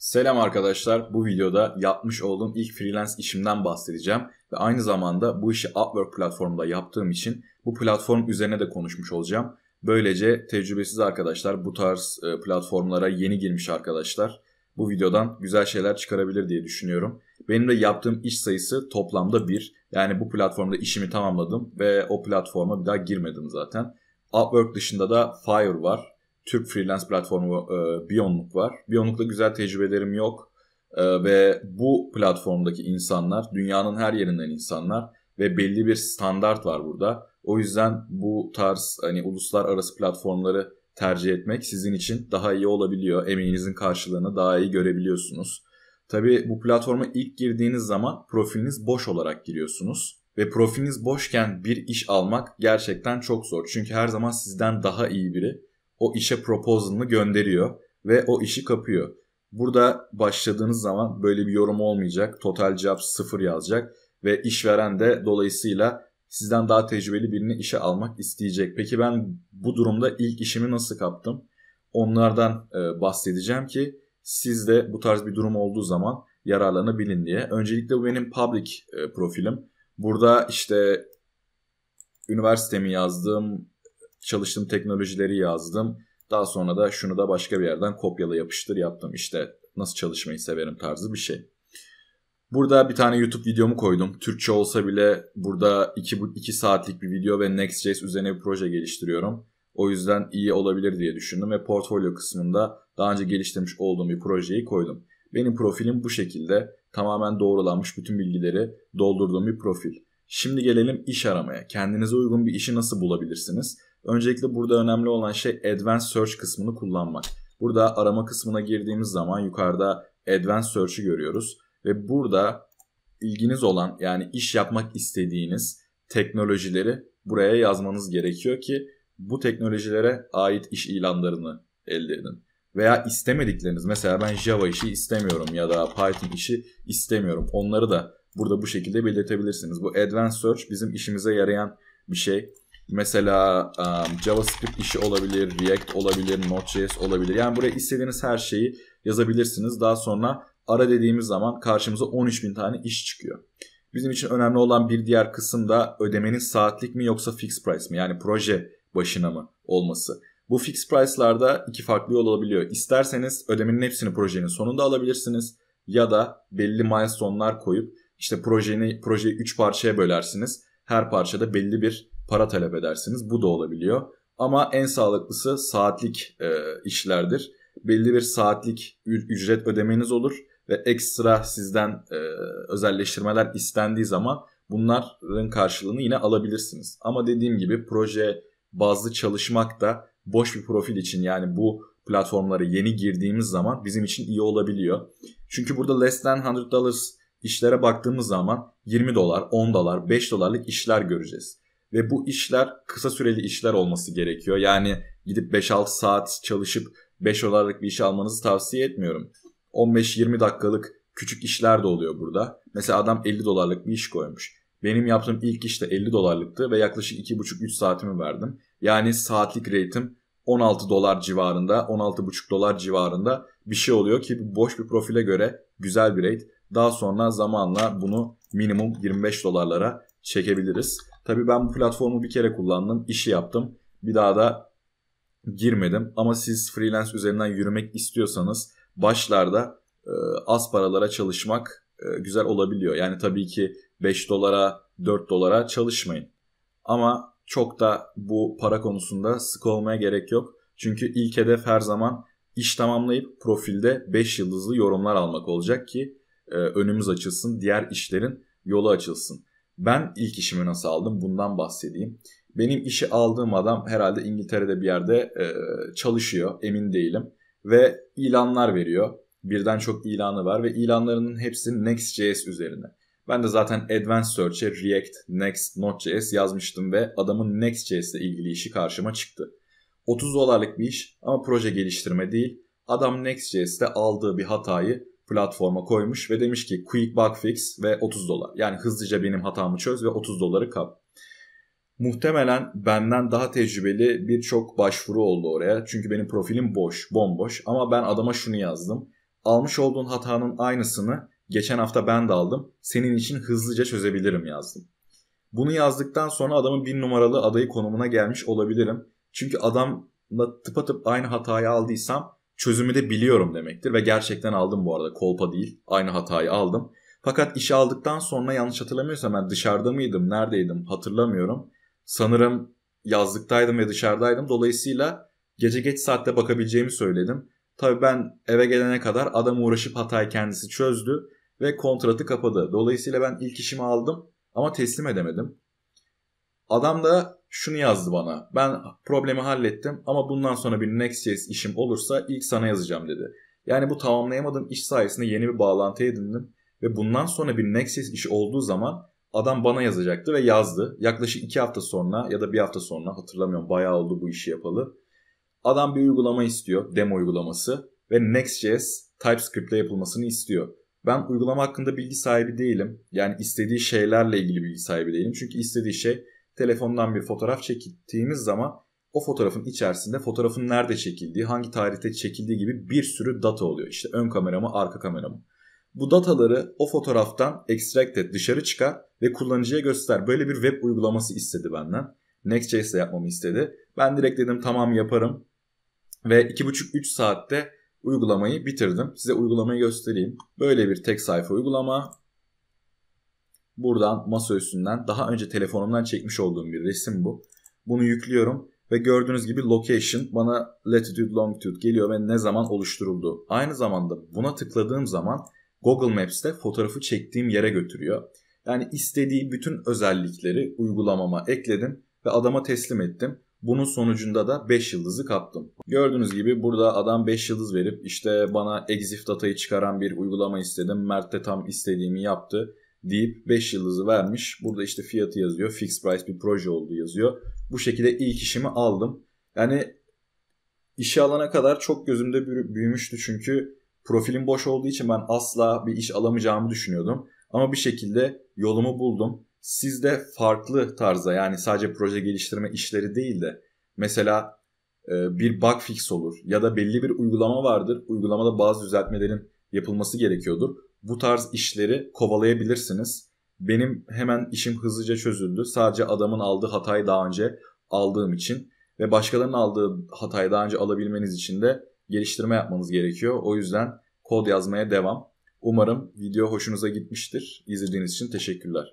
Selam arkadaşlar. Bu videoda yapmış olduğum ilk freelance işimden bahsedeceğim ve aynı zamanda bu işi Upwork platformunda yaptığım için bu platform üzerine de konuşmuş olacağım. Böylece tecrübesiz arkadaşlar, bu tarz e, platformlara yeni girmiş arkadaşlar bu videodan güzel şeyler çıkarabilir diye düşünüyorum. Benim de yaptığım iş sayısı toplamda bir. Yani bu platformda işimi tamamladım ve o platforma bir daha girmedim zaten. Upwork dışında da Fiverr var. Türk freelance platformu e, Biyonluk var. Biyonluk'ta güzel tecrübelerim yok. E, ve bu platformdaki insanlar dünyanın her yerinden insanlar ve belli bir standart var burada. O yüzden bu tarz hani uluslararası platformları tercih etmek sizin için daha iyi olabiliyor. Emeğinizin karşılığını daha iyi görebiliyorsunuz. Tabi bu platforma ilk girdiğiniz zaman profiliniz boş olarak giriyorsunuz. Ve profiliniz boşken bir iş almak gerçekten çok zor. Çünkü her zaman sizden daha iyi biri o işe proposal'ını gönderiyor ve o işi kapıyor. Burada başladığınız zaman böyle bir yorum olmayacak. Total jobs sıfır yazacak ve işveren de dolayısıyla sizden daha tecrübeli birini işe almak isteyecek. Peki ben bu durumda ilk işimi nasıl kaptım? Onlardan e, bahsedeceğim ki siz de bu tarz bir durum olduğu zaman yararlanabilin diye. Öncelikle bu benim public e, profilim. Burada işte üniversitemi yazdım, çalıştığım teknolojileri yazdım. Daha sonra da şunu da başka bir yerden kopyala yapıştır yaptım. İşte nasıl çalışmayı severim tarzı bir şey. Burada bir tane YouTube videomu koydum. Türkçe olsa bile burada 2 iki, iki saatlik bir video ve Next.js üzerine bir proje geliştiriyorum. O yüzden iyi olabilir diye düşündüm ve portfolyo kısmında daha önce geliştirmiş olduğum bir projeyi koydum. Benim profilim bu şekilde tamamen doğrulanmış bütün bilgileri doldurduğum bir profil. Şimdi gelelim iş aramaya. Kendinize uygun bir işi nasıl bulabilirsiniz? Öncelikle burada önemli olan şey Advanced Search kısmını kullanmak. Burada arama kısmına girdiğimiz zaman yukarıda Advanced Search'ü görüyoruz. Ve burada ilginiz olan yani iş yapmak istediğiniz teknolojileri buraya yazmanız gerekiyor ki bu teknolojilere ait iş ilanlarını elde edin. Veya istemedikleriniz mesela ben Java işi istemiyorum ya da Python işi istemiyorum. Onları da burada bu şekilde belirtebilirsiniz. Bu Advanced Search bizim işimize yarayan bir şey. Mesela um, JavaScript işi olabilir, React olabilir, Node.js olabilir. Yani buraya istediğiniz her şeyi yazabilirsiniz. Daha sonra ara dediğimiz zaman karşımıza 13.000 tane iş çıkıyor. Bizim için önemli olan bir diğer kısım da ödemenin saatlik mi yoksa fix price mi? Yani proje başına mı olması. Bu fix price'larda iki farklı yol olabiliyor. İsterseniz ödemenin hepsini projenin sonunda alabilirsiniz ya da belli milestone'lar koyup işte projeni projeyi 3 parçaya bölersiniz her parçada belli bir para talep edersiniz. Bu da olabiliyor. Ama en sağlıklısı saatlik e, işlerdir. Belli bir saatlik ücret ödemeniz olur ve ekstra sizden e, özelleştirmeler istendiği zaman bunların karşılığını yine alabilirsiniz. Ama dediğim gibi proje bazlı çalışmak da boş bir profil için yani bu platformlara yeni girdiğimiz zaman bizim için iyi olabiliyor. Çünkü burada less than 100 dollars işlere baktığımız zaman 20 dolar, 10 dolar, 5 dolarlık işler göreceğiz. Ve bu işler kısa süreli işler olması gerekiyor. Yani gidip 5-6 saat çalışıp 5 dolarlık bir iş almanızı tavsiye etmiyorum. 15-20 dakikalık küçük işler de oluyor burada. Mesela adam 50 dolarlık bir iş koymuş. Benim yaptığım ilk iş de 50 dolarlıktı ve yaklaşık 2,5-3 saatimi verdim. Yani saatlik rate'im 16 dolar civarında, 16,5 dolar civarında bir şey oluyor ki boş bir profile göre güzel bir rate. Daha sonra zamanla bunu minimum 25 dolarlara çekebiliriz. Tabii ben bu platformu bir kere kullandım, işi yaptım. Bir daha da girmedim. Ama siz freelance üzerinden yürümek istiyorsanız başlarda e, az paralara çalışmak e, güzel olabiliyor. Yani tabii ki 5 dolara, 4 dolara çalışmayın. Ama çok da bu para konusunda sık olmaya gerek yok. Çünkü ilk hedef her zaman iş tamamlayıp profilde 5 yıldızlı yorumlar almak olacak ki e, önümüz açılsın, diğer işlerin yolu açılsın. Ben ilk işimi nasıl aldım bundan bahsedeyim. Benim işi aldığım adam herhalde İngiltere'de bir yerde e, çalışıyor emin değilim. Ve ilanlar veriyor. Birden çok ilanı var ve ilanlarının hepsi Next.js üzerine. Ben de zaten Advanced Search'e React, Next, Node.js yazmıştım ve adamın Next.js ile ilgili işi karşıma çıktı. 30 dolarlık bir iş ama proje geliştirme değil. Adam Next.js'te aldığı bir hatayı platforma koymuş ve demiş ki quick bug fix ve 30 dolar. Yani hızlıca benim hatamı çöz ve 30 doları kap. Muhtemelen benden daha tecrübeli birçok başvuru oldu oraya. Çünkü benim profilim boş, bomboş ama ben adama şunu yazdım. Almış olduğun hatanın aynısını geçen hafta ben de aldım. Senin için hızlıca çözebilirim yazdım. Bunu yazdıktan sonra adamın bin numaralı adayı konumuna gelmiş olabilirim. Çünkü adamla tıpatıp aynı hatayı aldıysam çözümü de biliyorum demektir ve gerçekten aldım bu arada kolpa değil aynı hatayı aldım. Fakat işi aldıktan sonra yanlış hatırlamıyorsam ben dışarıda mıydım neredeydim hatırlamıyorum. Sanırım yazlıktaydım ve dışarıdaydım dolayısıyla gece geç saatte bakabileceğimi söyledim. Tabii ben eve gelene kadar adam uğraşıp hatayı kendisi çözdü ve kontratı kapadı. Dolayısıyla ben ilk işimi aldım ama teslim edemedim. Adam da şunu yazdı bana. Ben problemi hallettim ama bundan sonra bir Next.js işim olursa ilk sana yazacağım dedi. Yani bu tamamlayamadığım iş sayesinde yeni bir bağlantı edindim ve bundan sonra bir Next.js işi olduğu zaman adam bana yazacaktı ve yazdı. Yaklaşık 2 hafta sonra ya da 1 hafta sonra hatırlamıyorum bayağı oldu bu işi yapalı. Adam bir uygulama istiyor, demo uygulaması ve Next.js TypeScript ile yapılmasını istiyor. Ben uygulama hakkında bilgi sahibi değilim. Yani istediği şeylerle ilgili bilgi sahibi değilim. Çünkü istediği şey telefondan bir fotoğraf çektiğimiz zaman o fotoğrafın içerisinde fotoğrafın nerede çekildiği, hangi tarihte çekildiği gibi bir sürü data oluyor. İşte ön kamera mı, arka kamera mı? Bu dataları o fotoğraftan extract et, dışarı çıkar ve kullanıcıya göster. Böyle bir web uygulaması istedi benden. Next.js'de yapmamı istedi. Ben direkt dedim tamam yaparım. Ve 2,5-3 saatte uygulamayı bitirdim. Size uygulamayı göstereyim. Böyle bir tek sayfa uygulama. Buradan masa üstünden daha önce telefonumdan çekmiş olduğum bir resim bu. Bunu yüklüyorum ve gördüğünüz gibi location bana latitude longitude geliyor ve ne zaman oluşturuldu. Aynı zamanda buna tıkladığım zaman Google Maps'te fotoğrafı çektiğim yere götürüyor. Yani istediği bütün özellikleri uygulamama ekledim ve adama teslim ettim. Bunun sonucunda da 5 yıldızı kaptım. Gördüğünüz gibi burada adam 5 yıldız verip işte bana Exif datayı çıkaran bir uygulama istedim. Mert de tam istediğimi yaptı deyip 5 yıldızı vermiş. Burada işte fiyatı yazıyor. fix price bir proje olduğu yazıyor. Bu şekilde ilk işimi aldım. Yani işe alana kadar çok gözümde büyümüştü çünkü profilim boş olduğu için ben asla bir iş alamayacağımı düşünüyordum. Ama bir şekilde yolumu buldum. Siz de farklı tarza yani sadece proje geliştirme işleri değil de mesela e, bir bug fix olur ya da belli bir uygulama vardır. Uygulamada bazı düzeltmelerin yapılması gerekiyordur bu tarz işleri kovalayabilirsiniz. Benim hemen işim hızlıca çözüldü. Sadece adamın aldığı hatayı daha önce aldığım için ve başkalarının aldığı hatayı daha önce alabilmeniz için de geliştirme yapmanız gerekiyor. O yüzden kod yazmaya devam. Umarım video hoşunuza gitmiştir. İzlediğiniz için teşekkürler.